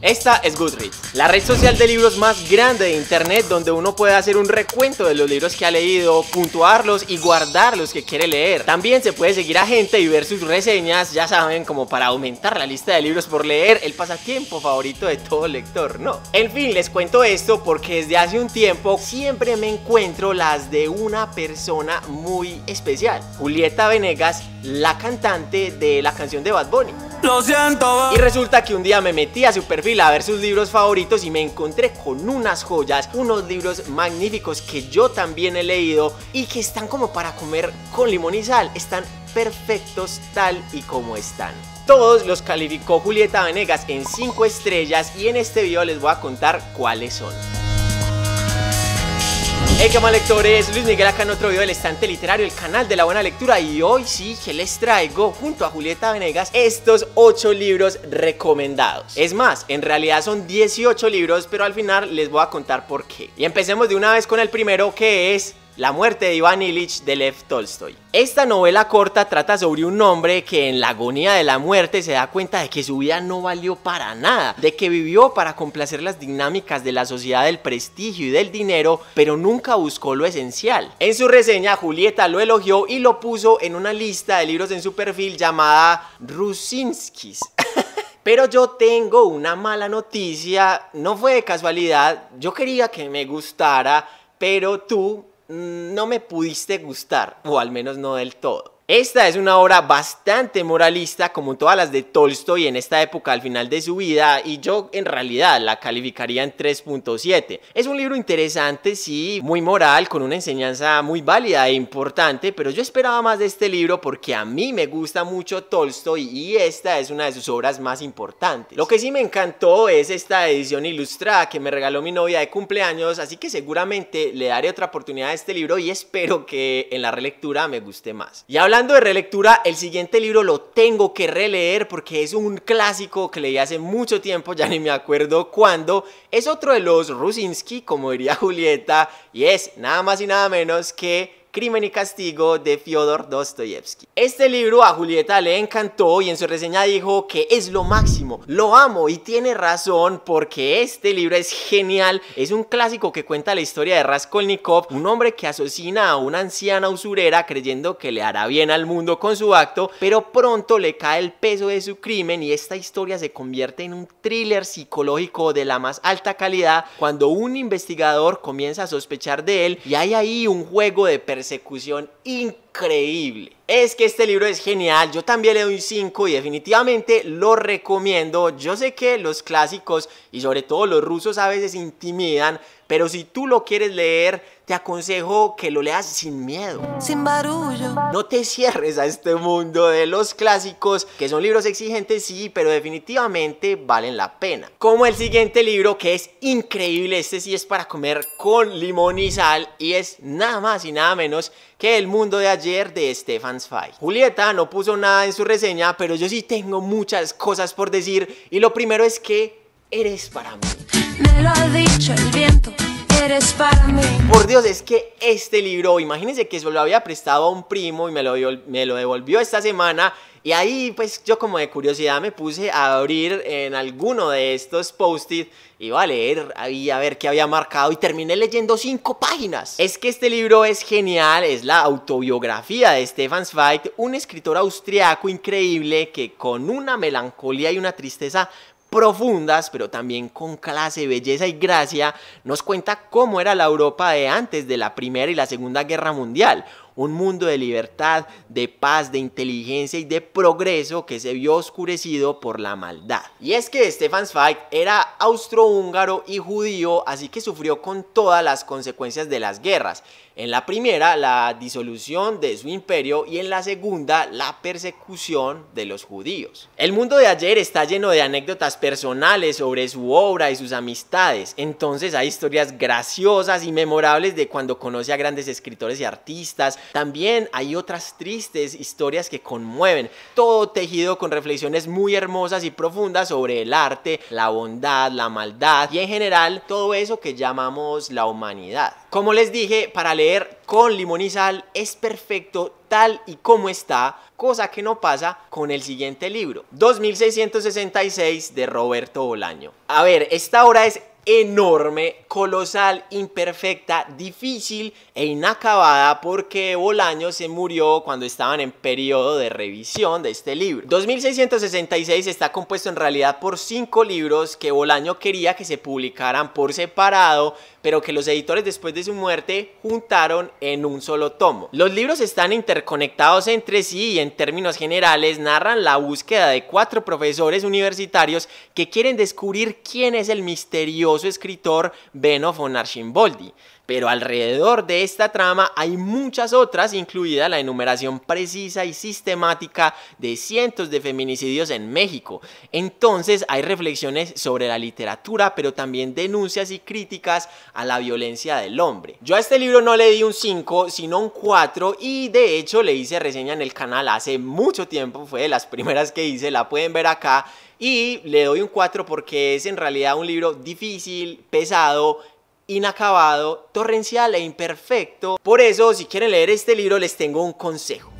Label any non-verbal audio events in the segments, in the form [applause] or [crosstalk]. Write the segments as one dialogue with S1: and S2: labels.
S1: Esta es Goodreads, la red social de libros más grande de internet donde uno puede hacer un recuento de los libros que ha leído, puntuarlos y guardar los que quiere leer. También se puede seguir a gente y ver sus reseñas, ya saben, como para aumentar la lista de libros por leer, el pasatiempo favorito de todo lector, ¿no? En fin, les cuento esto porque desde hace un tiempo siempre me encuentro las de una persona muy especial, Julieta Venegas, la cantante de la canción de Bad Bunny. Lo siento. Y resulta que un día me metí a su perfil a ver sus libros favoritos y me encontré con unas joyas, unos libros magníficos que yo también he leído y que están como para comer con limón y sal. Están perfectos tal y como están todos los calificó Julieta Venegas en 5 estrellas y en este video les voy a contar cuáles son. Hey, ¿qué más lectores? Luis Miguel acá en otro video del estante literario, el canal de la buena lectura y hoy sí que les traigo junto a Julieta Venegas estos 8 libros recomendados. Es más, en realidad son 18 libros, pero al final les voy a contar por qué. Y empecemos de una vez con el primero que es la muerte de Iván Illich de Lev Tolstoy. Esta novela corta trata sobre un hombre que en la agonía de la muerte se da cuenta de que su vida no valió para nada, de que vivió para complacer las dinámicas de la sociedad del prestigio y del dinero, pero nunca buscó lo esencial. En su reseña, Julieta lo elogió y lo puso en una lista de libros en su perfil llamada Rusinskis. [laughs] Pero yo tengo una mala noticia, no fue de casualidad, yo quería que me gustara, pero tú no me pudiste gustar, o al menos no del todo. Esta es una obra bastante moralista como todas las de Tolstoy en esta época al final de su vida y yo en realidad la calificaría en 3.7. Es un libro interesante, sí, muy moral, con una enseñanza muy válida e importante, pero yo esperaba más de este libro porque a mí me gusta mucho Tolstoy y esta es una de sus obras más importantes. Lo que sí me encantó es esta edición ilustrada que me regaló mi novia de cumpleaños, así que seguramente le daré otra oportunidad a este libro y espero que en la relectura me guste más. Y hablando de relectura, el siguiente libro lo tengo que releer porque es un clásico que leí hace mucho tiempo, ya [laughs] ni me acuerdo cuándo. Es otro de los Rusinski, como diría [laughs] Julieta, y es nada más y nada menos que Crimen y Castigo de Fyodor Dostoyevsky. Este libro a Julieta le encantó y en su reseña dijo que es lo máximo, lo amo y tiene razón porque este libro es genial, es un clásico que cuenta la historia de Raskolnikov, un hombre que asesina a una anciana usurera creyendo que le hará bien al mundo con su acto, pero pronto le cae el peso de su crimen y esta historia se convierte en un thriller psicológico de la más alta calidad cuando un investigador comienza a sospechar de él y hay ahí un juego de Ejecución increíble. Es que este libro es genial, yo también le doy 5 y definitivamente lo recomiendo. Yo sé que los clásicos y sobre todo los rusos a veces intimidan, pero si tú lo quieres leer, te aconsejo que lo leas sin miedo. Sin barullo. No te cierres a este mundo de los clásicos, que son libros exigentes, sí, pero definitivamente valen la pena. Como el siguiente libro, que es increíble, este sí es para comer con limón y sal, y es nada más y nada menos que El mundo de ayer de Stefan Zweig. Julieta no puso nada en su reseña, pero yo sí tengo muchas cosas por decir, y lo primero es que eres para mí me lo ha dicho el viento. Eres para mí. Por Dios, es que este libro, imagínense que se lo había prestado a un primo y me lo, me lo devolvió esta semana. Y ahí, pues yo como de curiosidad me puse a abrir en alguno de estos post-it iba a leer y a ver qué había marcado y terminé leyendo cinco páginas. Es que este libro es genial, es la autobiografía de Stefan Zweig, un escritor austriaco increíble que con una melancolía y una tristeza profundas, pero también con clase, belleza y gracia, nos cuenta cómo era la Europa de antes de la Primera y la Segunda Guerra Mundial. Un mundo de libertad, de paz, de inteligencia y de progreso que se vio oscurecido por la maldad. Y es que Stefan Zweig era austrohúngaro y judío, así que sufrió con todas las consecuencias de las guerras. En la primera, la disolución de su imperio y en la segunda, la persecución de los judíos. El mundo de ayer está lleno de anécdotas personales sobre su obra y sus amistades, entonces hay historias graciosas y memorables de cuando conoce a grandes escritores y artistas, también hay otras tristes historias que conmueven, todo tejido con reflexiones muy hermosas y profundas sobre el arte, la bondad, la maldad y en general todo eso que llamamos la humanidad. Como les dije, para leer con limón y sal es perfecto tal y como está, cosa que no pasa con el siguiente libro, 2666 de Roberto Bolaño. A ver, esta hora es enorme, colosal, imperfecta, difícil e inacabada porque Bolaño se murió cuando estaban en periodo de revisión de este libro. 2666 está compuesto en realidad por cinco libros que Bolaño quería que se publicaran por separado, pero que los editores después de su muerte juntaron en un solo tomo. Los libros están interconectados entre sí y en términos generales narran la búsqueda de cuatro profesores universitarios que quieren descubrir quién es el misterioso su escritor Beno von Archimboldi pero alrededor de esta trama hay muchas otras, incluida la enumeración precisa y sistemática de cientos de feminicidios en México. Entonces hay reflexiones sobre la literatura, pero también denuncias y críticas a la violencia del hombre. Yo a este libro no le di un 5, sino un 4 y de hecho le hice reseña en el canal hace mucho tiempo, fue de las primeras que hice, la pueden ver acá. Y le doy un 4 porque es en realidad un libro difícil, pesado, inacabado, torrencial e imperfecto. Por eso, si quieren leer este libro, les tengo un consejo.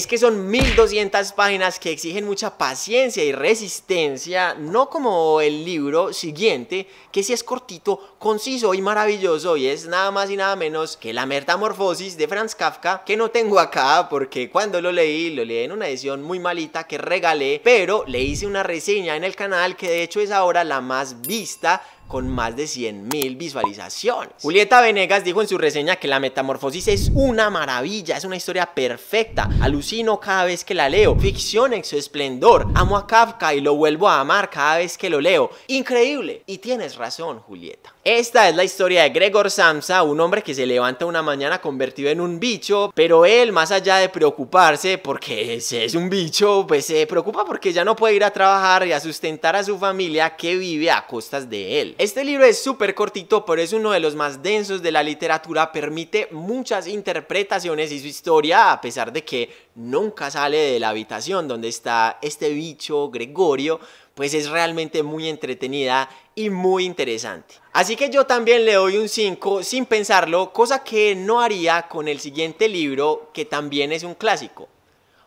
S1: es que son 1200 páginas que exigen mucha paciencia y resistencia, no como el libro siguiente, que si es cortito, conciso y maravilloso y es nada más y nada menos que La Metamorfosis de Franz Kafka, que no tengo acá porque cuando lo leí, lo leí en una edición muy malita que regalé, pero le hice una reseña en el canal que de hecho es ahora la más vista con más de 100.000 visualizaciones. Julieta Venegas dijo en su reseña que la metamorfosis es una maravilla, es una historia perfecta, alucino cada vez que la leo, ficción en su esplendor, amo a Kafka y lo vuelvo a amar cada vez que lo leo, increíble. Y tienes razón, Julieta. Esta es la historia de Gregor Samsa, un hombre que se levanta una mañana convertido en un bicho, pero él más allá de preocuparse porque es un bicho, pues se preocupa porque ya no puede ir a trabajar y a sustentar a su familia que vive a costas de él. Este libro es súper cortito, pero es uno de los más densos de la literatura, permite muchas interpretaciones y su historia, a pesar de que nunca sale de la habitación donde está este bicho Gregorio, pues es realmente muy entretenida y muy interesante. Así que yo también le doy un 5 sin pensarlo, cosa que no haría con el siguiente libro que también es un clásico,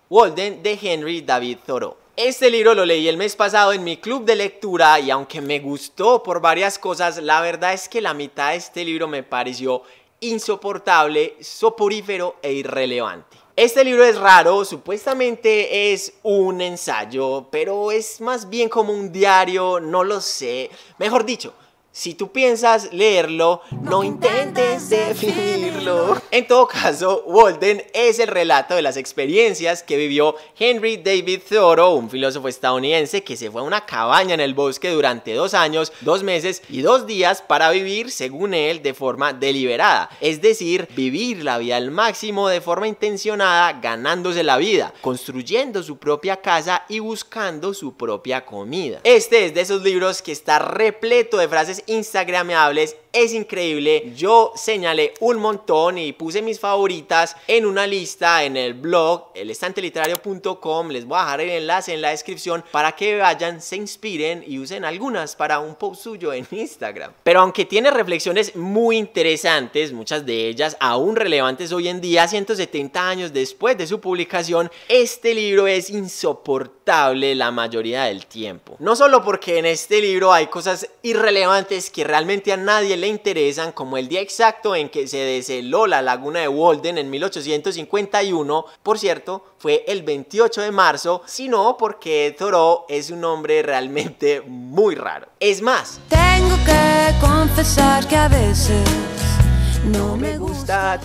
S1: Walden de Henry David Thoreau. Este libro lo leí el mes pasado en mi club de lectura y aunque me gustó por varias cosas, la verdad es que la mitad de este libro me pareció insoportable, soporífero e irrelevante. Este libro es raro, supuestamente es un ensayo, pero es más bien como un diario, no lo sé. Mejor dicho, si tú piensas leerlo, no, intentes definirlo. En todo caso, Walden es el relato de las experiencias que vivió Henry David Thoreau, un filósofo estadounidense que se fue a una cabaña en el bosque durante dos años, dos meses y dos días para vivir, según él, de forma deliberada. Es decir, vivir la vida al máximo de forma intencionada, ganándose la vida, construyendo su propia casa y buscando su propia comida. Este es de esos libros que está repleto de frases Instagrameables es increíble. Yo señalé un montón y puse mis favoritas en una lista en el blog elestanteliterario.com. Les voy a dejar el enlace en la descripción para que vayan, se inspiren y usen algunas para un post suyo en Instagram. Pero aunque tiene reflexiones muy interesantes, muchas de ellas aún relevantes hoy en día, 170 años después de su publicación, este libro es insoportable la mayoría del tiempo. No solo porque en este libro hay cosas irrelevantes que realmente a nadie le le interesan, como el día exacto en que se desheló la laguna de Walden en 1851, por cierto, fue el 28 de marzo, sino porque Thoreau es un hombre realmente muy raro. Es más, tengo que confesar que a veces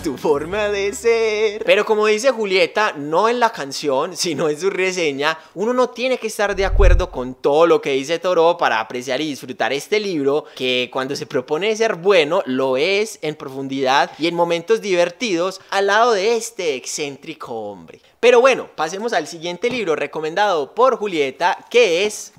S1: tu forma de ser. Pero como dice Julieta, no en la canción, sino en su reseña, uno no tiene que estar de acuerdo con todo lo que dice Toro para apreciar y disfrutar este libro, que cuando se propone ser bueno, lo es en profundidad y en momentos divertidos al lado de este excéntrico hombre. Pero bueno, pasemos al siguiente libro recomendado por Julieta, que es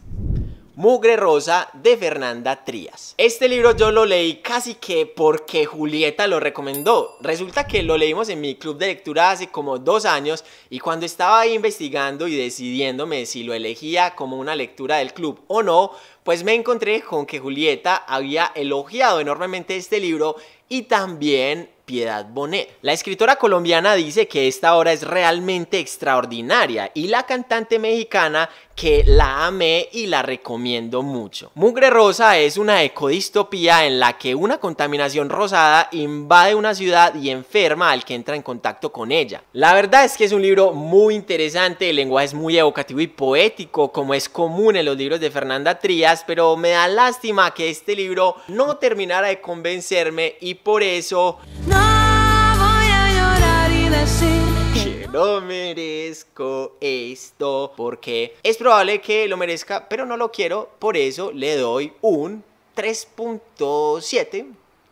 S1: Mugre Rosa de Fernanda Trías. Este libro yo lo leí casi que porque Julieta lo recomendó. Resulta que lo leímos en mi club de lectura hace como dos años y cuando estaba ahí investigando y decidiéndome si lo elegía como una lectura del club o no, pues me encontré con que Julieta había elogiado enormemente este libro y también Piedad Bonet. La escritora colombiana dice que esta obra es realmente extraordinaria y la cantante mexicana que la amé y la recomiendo mucho. Mugre Rosa es una ecodistopía en la que una contaminación rosada invade una ciudad y enferma al que entra en contacto con ella. La verdad es que es un libro muy interesante, el lenguaje es muy evocativo y poético como es común en los libros de Fernanda Trías pero me da lástima que este libro no terminara de convencerme y por eso... No voy a llorar y decir no merezco esto porque es probable que lo merezca, pero no lo quiero, por eso le doy un 3.7,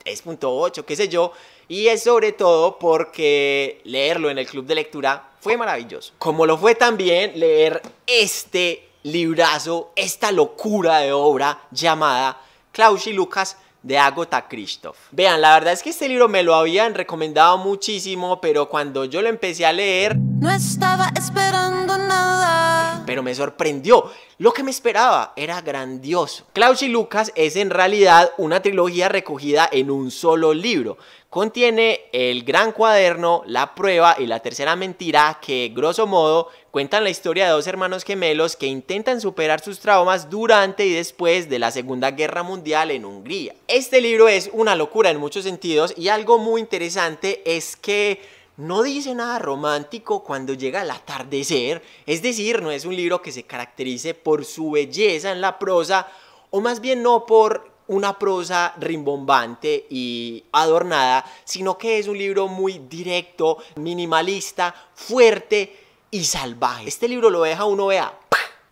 S1: 3.8, qué sé yo, y es sobre todo porque leerlo en el club de lectura fue maravilloso. Como lo fue también leer este librazo, esta locura de obra llamada Klaus y Lucas de Agota Christoph. Vean, la verdad es que este libro me lo habían recomendado muchísimo, pero cuando yo lo empecé a leer... No estaba esperando nada. Pero me sorprendió. Lo que me esperaba era grandioso. Claus y Lucas es en realidad una trilogía recogida en un solo libro, Contiene el gran cuaderno, la prueba y la tercera mentira que, grosso modo, cuentan la historia de dos hermanos gemelos que intentan superar sus traumas durante y después de la Segunda Guerra Mundial en Hungría. Este libro es una locura en muchos sentidos y algo muy interesante es que no dice nada romántico cuando llega el atardecer, es decir, no es un libro que se caracterice por su belleza en la prosa, o más bien no por una prosa rimbombante y adornada, sino que es un libro muy directo, minimalista, fuerte y salvaje. Este libro lo deja uno, vea,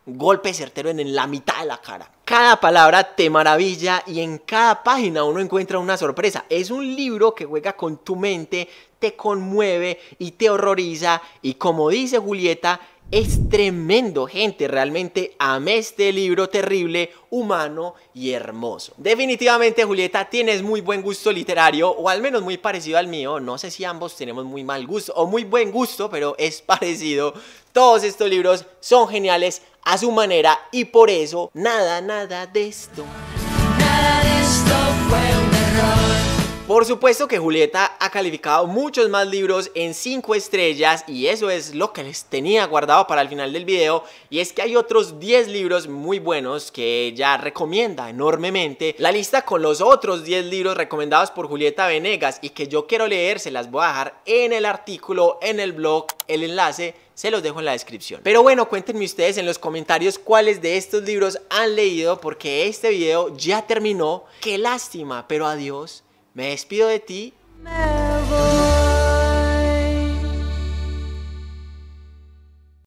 S1: golpe certero en la mitad de la cara. Cada palabra te maravilla y en cada página uno encuentra una sorpresa. Es un libro que juega con tu mente, te conmueve y te horroriza y como dice Julieta, es tremendo, gente. Realmente amé este libro terrible, humano y hermoso. Definitivamente, Julieta, tienes muy buen gusto literario, o al menos muy parecido al mío. No sé si ambos tenemos muy mal gusto o muy buen gusto, pero es [laughs] parecido. Todos estos libros son geniales a su manera y por eso nada, nada de esto. Nada de esto fue por supuesto que Julieta ha calificado muchos más libros en 5 estrellas y eso es lo que les tenía guardado para el final del video y es que hay otros 10 libros muy buenos que ella recomienda enormemente. La lista con los otros 10 libros recomendados por Julieta Venegas y que yo quiero leer se las voy a dejar en el artículo, en el blog, el enlace se los dejo en la descripción. Pero bueno, cuéntenme ustedes en los comentarios cuáles de estos libros han leído porque este video ya terminó. Qué lástima, pero adiós. Me despido de ti. Me voy.